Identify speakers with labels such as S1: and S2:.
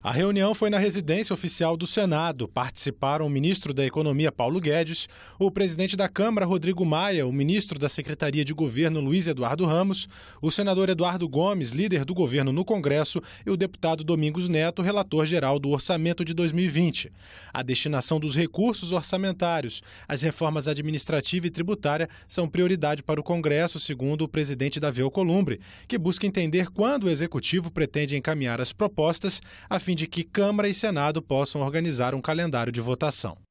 S1: A reunião foi na residência oficial do Senado. Participaram o ministro da Economia, Paulo Guedes, o presidente da Câmara, Rodrigo Maia, o ministro da Secretaria de Governo, Luiz Eduardo Ramos, o senador Eduardo Gomes, líder do governo no Congresso, e o deputado Domingos Neto, relator-geral do Orçamento de 2020. A destinação dos recursos orçamentários, as reformas administrativa e tributária são prioridade para o Congresso, segundo o presidente Davi Alcolumbre, que busca entender quando o Executivo pretende encaminhar as propostas a fim de que Câmara e Senado possam organizar um calendário de votação.